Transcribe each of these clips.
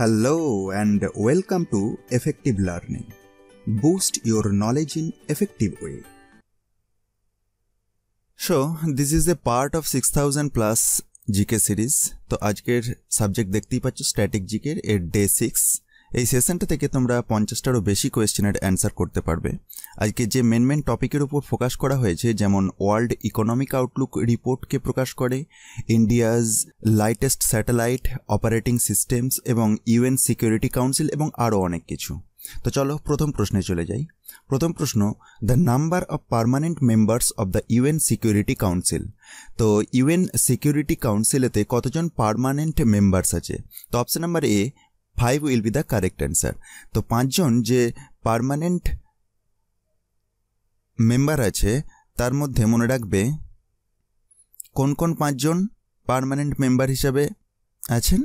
Hello and welcome to Effective Learning. Boost your knowledge in effective way. So this is a part of six thousand plus GK series তো আজকের subject দেখতেই পাচ্ছ static জিকের এর day six এই সেশনটা থেকে তোমরা পঞ্চাশটারও বেশি কোয়েশ্চেনের অ্যান্সার করতে পারবে আজকে যে মেন মেন টপিকের উপর ফোকাস করা হয়েছে যেমন ওয়ার্ল্ড ইকোনমিক আউটলুক রিপোর্টকে প্রকাশ করে India's latest satellite operating systems এবং ইউএন সিকিউরিটি কাউন্সিল এবং আরও অনেক কিছু তো চলো প্রথম প্রশ্নে চলে যাই প্রথম প্রশ্ন the number of permanent members of the UN security council তো ইউএন সিকিউরিটি কাউন্সিলেতে কতজন পারমানেন্ট মেম্বার্স আছে তো option number A five will be the correct answer তো পাঁচজন যে পারমানেন্ট মেম্বার আছে তার মধ্যে মনে রাখবে কোন কোন পাঁচজন পারমানেন্ট মেম্বার হিসাবে আছেন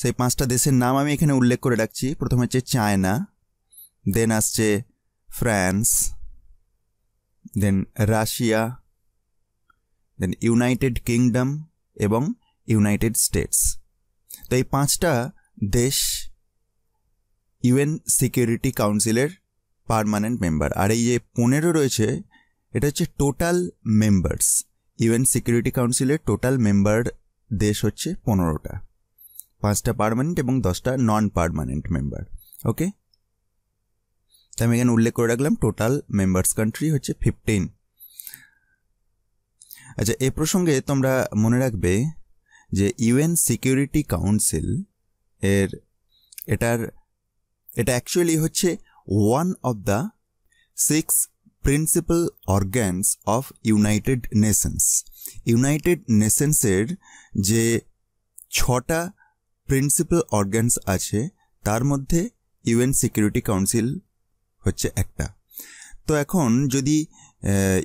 সেই পাঁচটা দেশের নাম আমি এখানে উল্লেখ করে রাখছি প্রথম হচ্ছে চায়না দেন আসছে France then Russia then United Kingdom এবং ইউনাইটেড স্টেটস তো এই পাঁচটা দেশ ইউএন সিকিউরিটি কাউন্সিলের পারমানেন্ট মেম্বার আর এই যে পনেরো রয়েছে এটা হচ্ছে টোটাল মেম্বার্স ইউএন সিকিউরিটি কাউন্সিলের টোটাল মেম্বার দেশ হচ্ছে পনেরোটা পাঁচটা পারমানেন্ট এবং দশটা নন পারমানেন্ট মেম্বার ওকে তো আমি এখানে উল্লেখ করে রাখলাম টোটাল মেম্বার্স কান্ট্রি হচ্ছে ফিফটিন আচ্ছা এ প্রসঙ্গে তোমরা মনে রাখবে যে ইউএন সিকিউরিটি কাউন্সিল এর এটার এটা অ্যাকচুয়ালি হচ্ছে one of the six principal organs of United Nations United নেশনসের যে ছটা প্রিন্সিপাল অর্গ্যানস আছে তার মধ্যে ইউএন সিকিউরিটি কাউন্সিল হচ্ছে একটা তো এখন যদি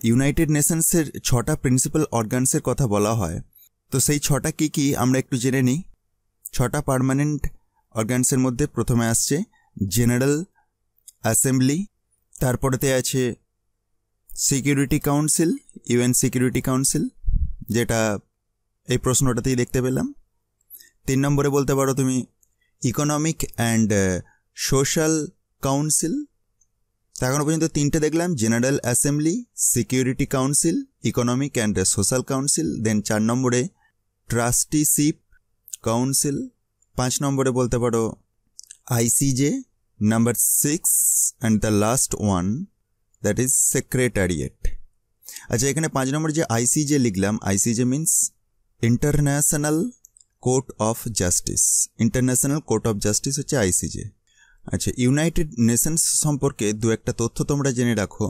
ইউনাইটেড নেশনসের ছটা প্রিন্সিপাল অর্গানসের কথা বলা হয় তো সেই ছটা কি কি আমরা একটু জেনে নিই ছটা পারমানেন্ট অর্গানসের মধ্যে প্রথমে আসছে জেনারেল অ্যাসেম্বলি তারপরেতে আছে Security Council UN security Council যেটা এই প্রশ্নটাতেই দেখতে পেলাম তিন নম্বরে বলতে পারো তুমি ইকোনমিক অ্যান্ড সোশ্যাল কাউন্সিল তা এখনও পর্যন্ত তিনটে দেখলাম General Assembly Security Council Economic and Social Council then চার নম্বরে ট্রাস্টিশিপ কাউন্সিল পাঁচ নম্বরে বলতে পারো ICJ number six and the last one that is Secretariat আচ্ছা এখানে পাঁচ নম্বর যে আইসিজে লিখলাম ICJ means International Court of Justice International Court of Justice হচ্ছে আইসিজে আচ্ছা ইউনাইটেড নেশনস সম্পর্কে দু একটা তথ্য তোমরা জেনে রাখো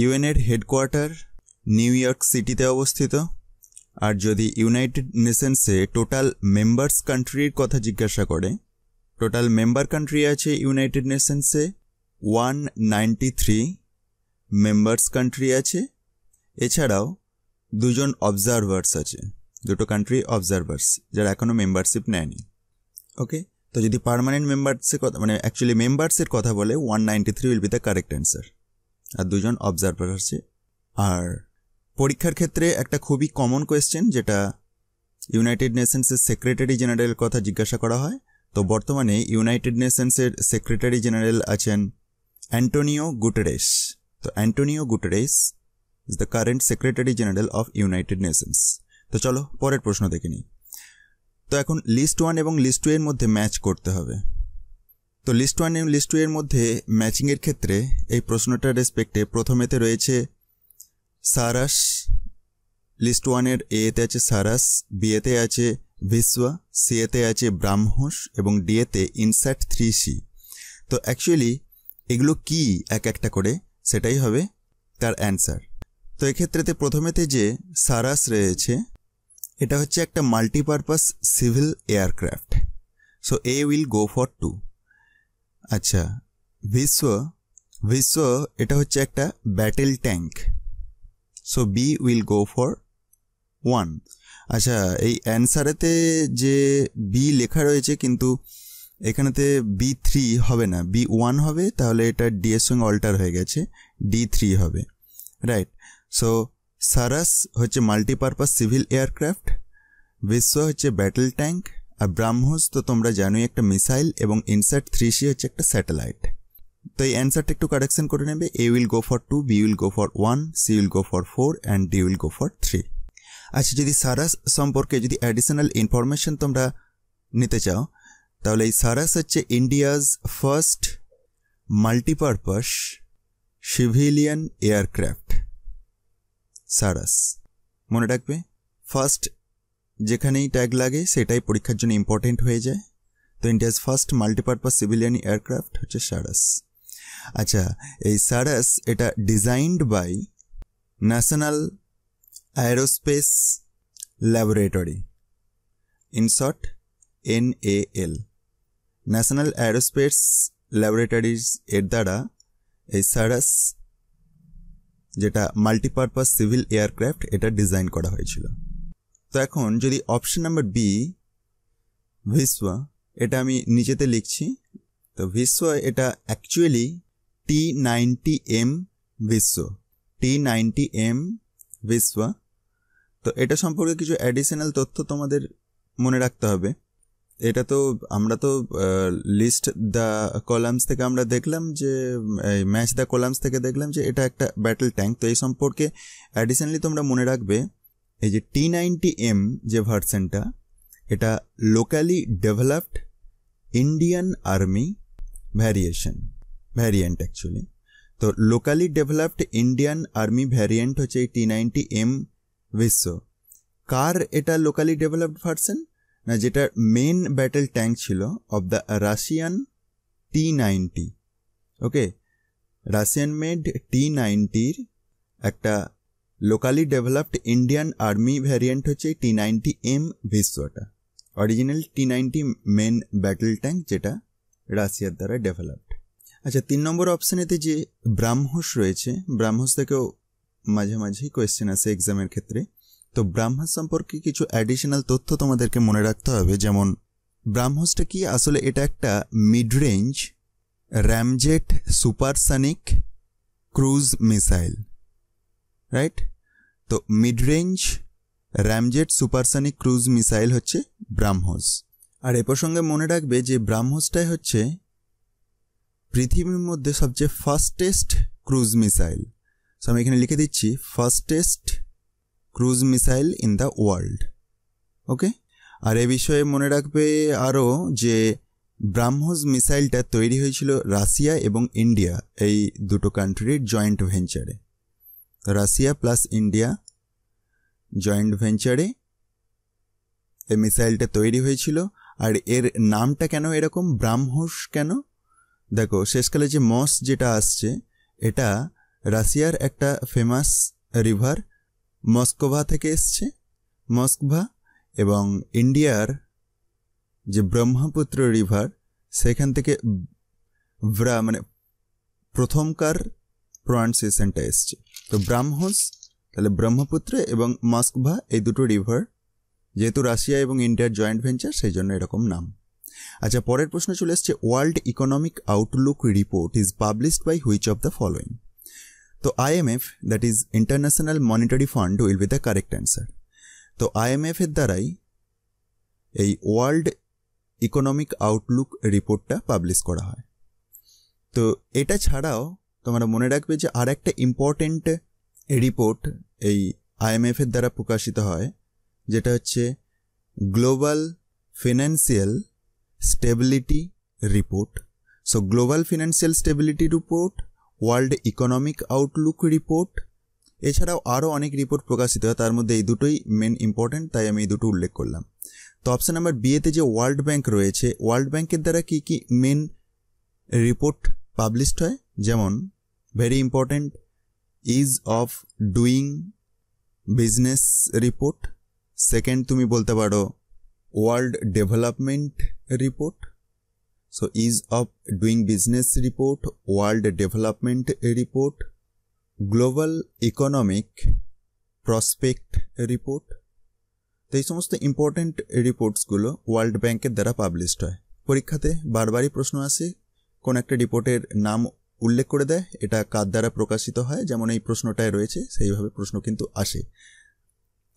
ইউএনের হেডকোয়ার্টার নিউ ইয়র্ক সিটিতে অবস্থিত আর যদি ইউনাইটেড নেশনসে টোটাল মেম্বার্স কান্ট্রির কথা জিজ্ঞাসা করে টোটাল মেম্বার কান্ট্রি আছে ইউনাইটেড নেশনসে one ninety three members country আছে এছাড়াও দুজন অবজারভার্স আছে দুটো কান্ট্রি অবজারভার্স যারা এখনও মেম্বারশিপ নেয়নি ওকে তো যদি পারমানেন্ট মেম্বার্সের কথা মানে অ্যাকচুয়ালি মেম্বার্সের কথা বলে one ninety three will be the correct answer আর দুজন অবজারভার আছে আর পরীক্ষার ক্ষেত্রে একটা খুবই কমন কোয়েশ্চেন যেটা ইউনাইটেড নেশনসের সেক্রেটারি জেনারেল কথা জিজ্ঞাসা করা হয় তো বর্তমানে ইউনাইটেড নেশনসের সেক্রেটারি জেনারেল আছেন অ্যান্টোনিও গুটেরেস তো Antonio Guterres is the current Secretary General of United Nations তো চলো পরের প্রশ্ন দেখে নিই তো এখন লিস্ট ওয়ান এবং লিস্ট টু এর মধ্যে ম্যাচ করতে হবে তো লিস্ট ওয়ান এবং লিস্ট টু এর মধ্যে ম্যাচিংয়ের ক্ষেত্রে এই প্রশ্নটার রেসপেক্টে প্রথমেতে রয়েছে সারাস লিস্ট ওয়ানের এতে আছে সারাস বিয়েতে আছে ভিসওয়া এতে আছে ব্রাহ্মস এবং ডিএতে ইনস্যাট থ্রি সি তো অ্যাকচুয়ালি এগুলো কি এক একটা করে সেটাই হবে তার অ্যান্সার তো এক্ষেত্রেতে প্রথমেতে যে সারাস রয়েছে এটা হচ্ছে একটা multipurpose civil aircraft so A will go for two আচ্ছা বিশ্ব বিশ্ব এটা হচ্ছে একটা battle tank so B will go for one আচ্ছা এই অ্যান্সারেতে যে বি লেখা রয়েছে কিন্তু এখানেতে বি থ্রি হবে না বি ওয়ান হবে তাহলে এটা ডি এর সঙ্গে অল্টার হয়ে গেছে ডি থ্রি হবে রাইট সো সারাস হচ্ছে মাল্টিপারপাস সিভিল এয়ারক্রাফট বিশ্ব হচ্ছে ব্যাটল ট্যাঙ্ক আর ব্রাহ্মোস তো তোমরা জানোই একটা মিসাইল এবং ইনসার্ট থ্রি সি হচ্ছে একটা স্যাটেলাইট তো এই অ্যান্সারটা একটু কারেকশন করে নেবে A will go for two B will go for one C will go for four and D will go for three আচ্ছা যদি সারাস সম্পর্কে যদি অ্যাডিশনাল ইনফরমেশন তোমরা নিতে চাও তাহলে এই সারাস হচ্ছে India's first multipurpose civilian aircraft Saras মনে রাখবে ফার্স্ট যেখানেই ট্যাগ লাগে সেটাই পরীক্ষার জন্য ইম্পর্টেন্ট হয়ে যায় তো India's first multipurpose civilian aircraft হচ্ছে সারাস আচ্ছা এই সারাস এটা designed by National Aerospace Laboratory in short N A L National Aerospace Laboratories এর দ্বারা এই সারাস যেটা মাল্টিপারপাস সিভিল এয়ারক্রাফট এটা ডিজাইন করা হয়েছিল তো এখন যদি অপশন নাম্বার বি ভিসওয়া এটা আমি নিচেতে লিখছি তো ভিসওয়া এটা অ্যাকচুয়ালি टी नाइन्टी এম বিশ্ব টি নাইনটি এম বিশ্ব তো এটা সম্পর্কে কিছু অ্যাডিশনাল তথ্য তোমাদের মনে রাখতে হবে এটা তো আমরা তো লিস্ট দ্য কলামস থেকে আমরা দেখলাম যে ম্যাচ দ্য কলামস থেকে দেখলাম যে এটা একটা ব্যাটল ট্যাঙ্ক তো এই সম্পর্কে অ্যাডিশনালি তোমরা মনে রাখবে এই যে টি নাইনটি এম যে ভার্সনটা এটা locally developed Indian Army variation variant actually তো locally developed Indian Army variant হচ্ছে এই টি নাইনটি এম বিশ্ব কার এটা লোকালি ডেভেলপড ভার্সন না যেটা মেন ব্যাটেল ট্যাঙ্ক ছিল of the Russian T ninety okay Russian made T নাইনটির একটা locally developed Indian Army variant হচ্ছে টি নাইনটি এম ভিসোটা original T ninety main battle tank যেটা রাশিয়ার দ্বারা ডেভেলপ আচ্ছা তিন নম্বর অপশানেতে যে ব্রাহ্মস রয়েছে ব্রাহ্মস থেকেও মাঝে মাঝেই কোয়েশ্চেন আসে এক্সামের ক্ষেত্রে তো ব্রাহ্মস সম্পর্কে কিছু অ্যাডিশনাল তথ্য তোমাদেরকে মনে রাখতে হবে যেমন ব্রাহ্মসটা কি আসলে এটা একটা mid range ramjet supersonic cruise missile right তো mid range ramjet supersonic cruise missile হচ্ছে ব্রাহ্মস আর এ প্রসঙ্গে মনে রাখবে যে ব্রাহ্মসটাই হচ্ছে পৃথিবীর মধ্যে সবচেয়ে ফাস্টেস্ট ক্রুজ মিসাইল সো আমি এখানে লিখে দিচ্ছি fastest cruise missile in the world okay আর এ বিষয়ে মনে রাখবে আরও যে ব্রাহ্মোস মিসাইলটা তৈরি হয়েছিল রাশিয়া এবং ইন্ডিয়া এই দুটো কান্ট্রির জয়েন্ট ভেঞ্চারে রাশিয়া প্লাস ইন্ডিয়া জয়েন্ট ভেঞ্চারে এই মিসাইলটা তৈরি হয়েছিল আর এর নামটা কেন এরকম ব্রাহ্মোস কেন দেখো শেষকালে যে মস যেটা আসছে এটা রাশিয়ার একটা ফেমাস রিভার মস্কোভা থেকে এসছে মস্কভা এবং ইন্ডিয়ার যে ব্রহ্মপুত্র রিভার সেখান থেকে ব্রা মানে প্রথমকার প্রনাউন্সিয়েশনটা এসছে তো ব্রাহ্মস তাহলে ব্রহ্মপুত্র এবং মস্কভা এই দুটো রিভার যেহেতু রাশিয়া এবং ইন্ডিয়ার জয়েন্ট ভেঞ্চার সেই জন্য এরকম নাম আচ্ছা পরের প্রশ্ন চলে এসছে World economic Outlook report is published by which of the following তো IMF that is International Monetary Fund will be the correct answer তো আইএমএফ এর দ্বারাই এই ওয়ার্ল্ড ইকোনমিক আউটলুক রিপোর্টটা পাবলিশ করা হয় তো এটা ছাড়াও তোমরা মনে রাখবে যে আর একটা ইম্পর্টেন্ট রিপোর্ট এই আইএমএফের দ্বারা প্রকাশিত হয় যেটা হচ্ছে Global Financial Stability Report so Global Financial Stability Report World economic Outlook report এছাড়াও আরও অনেক রিপোর্ট প্রকাশিত হয় তার মধ্যে এই দুটোই মেন ইম্পর্টেন্ট তাই আমি এই দুটো উল্লেখ করলাম তো অপশান নাম্বার বিয়েতে যে ওয়ার্ল্ড ব্যাংক রয়েছে ওয়ার্ল্ড ব্যাংকের দ্বারা কি কি মেন রিপোর্ট পাবলিশড হয় যেমন very important Ease of Doing Business report second তুমি বলতে পারো World Development Report so Ease of doing Business Report World Development Report Global Economic Prospect report তো এই সমস্ত ইম্পর্ট্যান্ট রিপোর্টসগুলো ওয়ার্ল্ড ব্যাংকের দ্বারা পাবলিশড হয় পরীক্ষাতে বারবারই প্রশ্ন আসে কোন একটা রিপোর্টের নাম উল্লেখ করে দেয় এটা কার দ্বারা প্রকাশিত হয় যেমন এই প্রশ্নটায় রয়েছে সেইভাবে প্রশ্ন কিন্তু আসে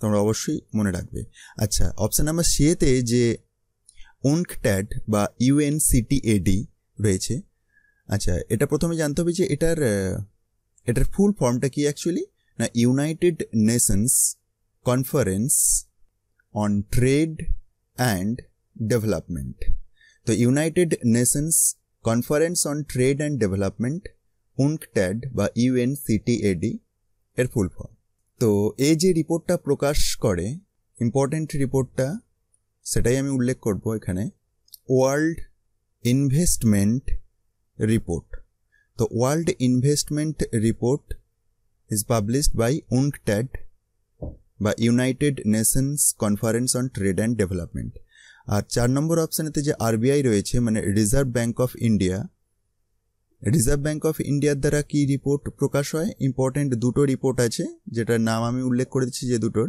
তোমরা অবশ্যই মনে রাখবে আচ্ছা অপশান নাম্বার সিএতে যে ট্যাড বা ইউএনসিটিএডি রয়েছে আচ্ছা এটা প্রথমে জানতে হবে যে এটার এটার ফুল ফর্মটা কি অ্যাকচুয়ালি না United Nations Conference on Trade and Development তো United Nations Conference on Trade and Development UNCTAD বা ইউএনসিটিএডি এর ফুল ফর্ম তো এই যে রিপোর্টটা প্রকাশ করে ইম্পর্ট্যান্ট রিপোর্টটা সেটাই আমি উল্লেখ করব এখানে ওয়ার্ল্ড ইনভেস্টমেন্ট রিপোর্ট তো World Investment Report is published by UNCTAD বা United Nations Conference on Trade and Development আর চার নম্বর অপশানেতে যে আরবিআই রয়েছে মানে Reserve Bank of India Reserve Bank of ইন্ডিয়ার দ্বারা কি রিপোর্ট প্রকাশ হয় ইম্পর্ট্যান্ট দুটো রিপোর্ট আছে যেটার নাম আমি উল্লেখ করে দিচ্ছি যে দুটোর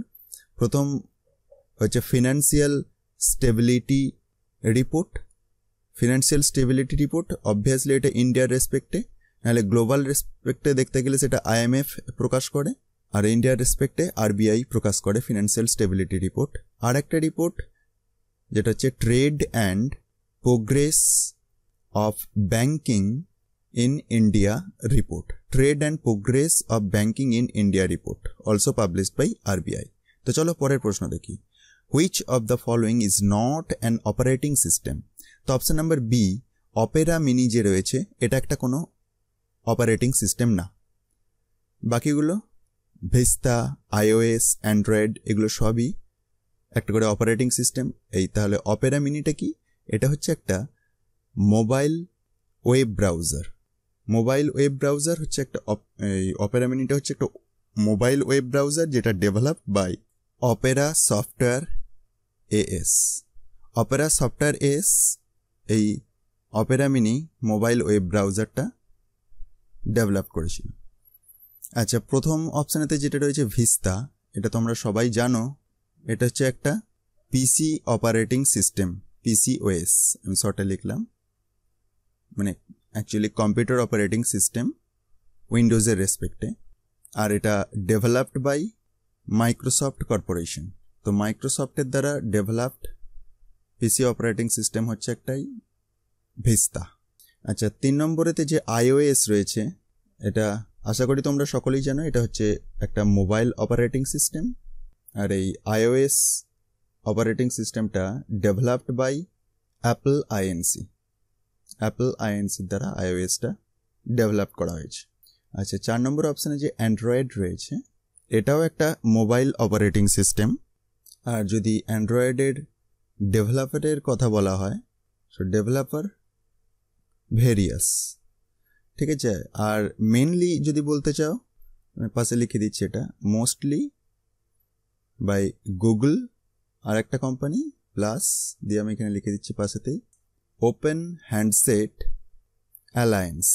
প্রথম হচ্ছে Financial Stability Report Financial Stability Report obviously এটা ইন্ডিয়ার রেসপেক্টে নাহলে গ্লোবাল রেসপেক্টে দেখতে গেলে সেটা আইএমএফ প্রকাশ করে আর ইন্ডিয়ার রেসপেক্টে আরবিআই প্রকাশ করে ফিনান্সিয়াল স্টেবিলিটি রিপোর্ট আর একটা রিপোর্ট যেটা হচ্ছে Trade and Progress of Banking in India report, Trade and Progress of Banking in India report, also published by RBI. তো চলো পরের প্রশ্ন দেখি which of the following is not an operating system তো option number B Opera Mini যে রয়েছে এটা একটা কোনো অপারেটিং সিস্টেম না বাকিগুলো ভেস্তা আইওএস অ্যান্ড্রয়েড এগুলো সবই একটা করে অপারেটিং সিস্টেম এই তাহলে অপেরা মিনিটা কি এটা হচ্ছে একটা mobile web browser mobile web browser হচ্ছে একটা অপেরা মিনিটা হচ্ছে একটা মোবাইল ওয়েব ব্রাউজার যেটা develop by Opera Software AS Opera Software S এই অপেরা মিনি মোবাইল ওয়েব ব্রাউজারটা ডেভেলপ করেছিল আচ্ছা প্রথম অপশানেতে যেটা রয়েছে ভিস্তা এটা তোমরা সবাই জানো এটা হচ্ছে একটা পিসি অপারেটিং সিস্টেম পিসি ওয়েস আমি শর্টে লিখলাম মানে অ্যাকচুয়ালি কম্পিউটার অপারেটিং সিস্টেম উইন্ডোজের রেসপেক্টে আর এটা ডেভেলপড বাই মাইক্রোসফট কর্পোরেশন তো মাইক্রোসফটের দ্বারা ডেভেলপড পিসি অপারেটিং সিস্টেম হচ্ছে একটাই ভিস্তা আচ্ছা তিন নম্বরেতে যে আইওএস রয়েছে এটা আশা করি তোমরা সকলেই জানো এটা হচ্ছে একটা মোবাইল অপারেটিং সিস্টেম আর এই আইওএস অপারেটিং সিস্টেমটা developed by Apple INC Apple আইএনসির দ্বারা আইওএসটা ডেভেলপ করা হয়েছে আচ্ছা চার নম্বর অপশানে যে অ্যান্ড্রয়েড রয়েছে এটাও একটা মোবাইল অপারেটিং সিস্টেম আর যদি অ্যান্ড্রয়েডের ডেভেলপারের কথা বলা হয় সো ডেভেলপার ভেরিয়াস ঠিক আছে আর মেনলি যদি বলতে চাও আমি পাশে লিখে দিচ্ছি এটা মোস্টলি বাই গুগল আর একটা কোম্পানি প্লাস দিয়ে আমি এখানে লিখে দিচ্ছি পাশেতেই Open Handset Alliance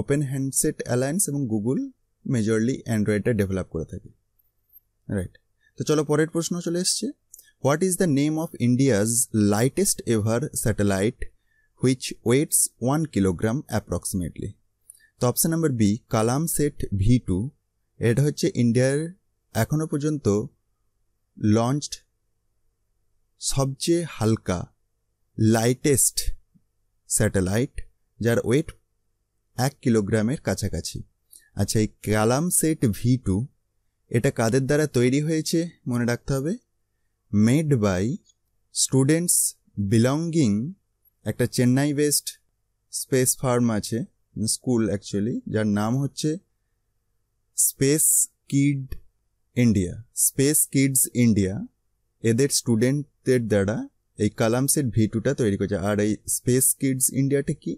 Open Handset Alliance এবং গুগল মেজরলি অ্যান্ড্রয়েডটা ডেভেলপ করে থাকে রাইট তো চলো পরের প্রশ্ন চলে এসছে what is the name of India's lightest ever satellite which weighs one kilogram approximately তো option number B Kalam sat V two এটা হচ্ছে ইন্ডিয়ার এখনও পর্যন্ত লঞ্চড সবচেয়ে হালকা লাইটেস্ট স্যাটেলাইট যার ওয়েট এক কিলোগ্রামের কাছাকাছি আচ্ছা এই কালাম সেট ভি টু এটা কাদের দ্বারা তৈরি হয়েছে মনে রাখতে হবে মেড বাই স্টুডেন্টস বিলঙ্গিং একটা চেন্নাই বেসড স্পেস ফার্ম আছে স্কুল অ্যাকচুয়ালি যার নাম হচ্ছে Space Kid India Space Kids India এদের স্টুডেন্টদের দ্বারা এই কালামসের ভি টুটা তৈরি করেছে আর এই স্পেস কিডস ইন্ডিয়াটা কি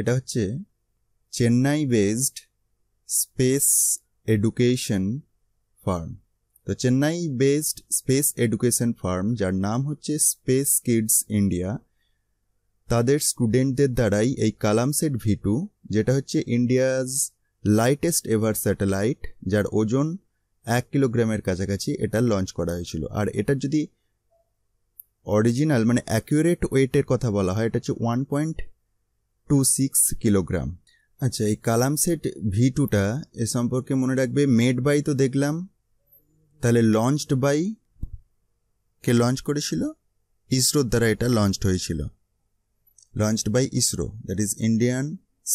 এটা হচ্ছে Chennai based space education firm তো Chennai based space education firm যার নাম হচ্ছে স্পেস কিডস ইন্ডিয়া তাদের স্টুডেন্টদের দ্বারাই এই কালামসেট ভি টু যেটা হচ্ছে ইন্ডিয়াজ লাইটেস্ট এভার স্যাটেলাইট যার ওজন এক কিলোগ্রামের কাছাকাছি এটা লঞ্চ করা হয়েছিল আর এটার যদি অরিজিনাল মানে অ্যাকিউরেট ওয়েটের কথা বলা হয় এটা হচ্ছে one point two six kilogram আচ্ছা এই কালাম সেট ভি টুটা এ সম্পর্কে মনে রাখবে মেড বাই তো দেখলাম তাহলে লঞ্চড বাই কে লঞ্চ করেছিল ইসরোর দ্বারা এটা লঞ্চড হয়েছিল launched by ISRO that is Indian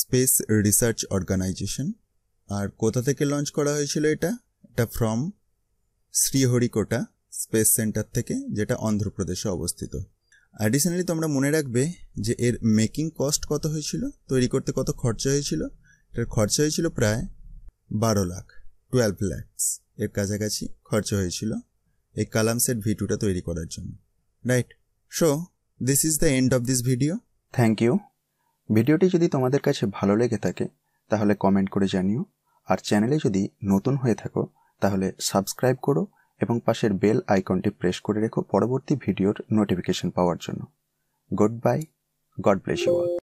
Space Research Organisation আর কোথা থেকে লঞ্চ করা হয়েছিল এটা এটা ফ্রম শ্রীহরিকোটা স্পেস সেন্টার থেকে যেটা অন্ধ্রপ্রদেশে অবস্থিত অ্যাডিশনালি তোমরা মনে রাখবে যে এর মেকিং কস্ট কত হয়েছিল তৈরি করতে কত খরচা হয়েছিল এটার খরচা হয়েছিল প্রায় বারো লাখ টুয়েলভ ল্যাক্স এর কাছাকাছি খরচা হয়েছিল এই কালাম সেট ভিটুটা তৈরি করার জন্য right so this is the end of this video thank you ভিডিওটি যদি তোমাদের কাছে ভালো লেগে থাকে তাহলে কমেন্ট করে জানিও আর চ্যানেলে যদি নতুন হয়ে থাকো তাহলে সাবস্ক্রাইব করো এবং পাশের বেল আইকনটি প্রেস করে রেখো পরবর্তী ভিডিওর নোটিফিকেশন পাওয়ার জন্য good bye God bless you all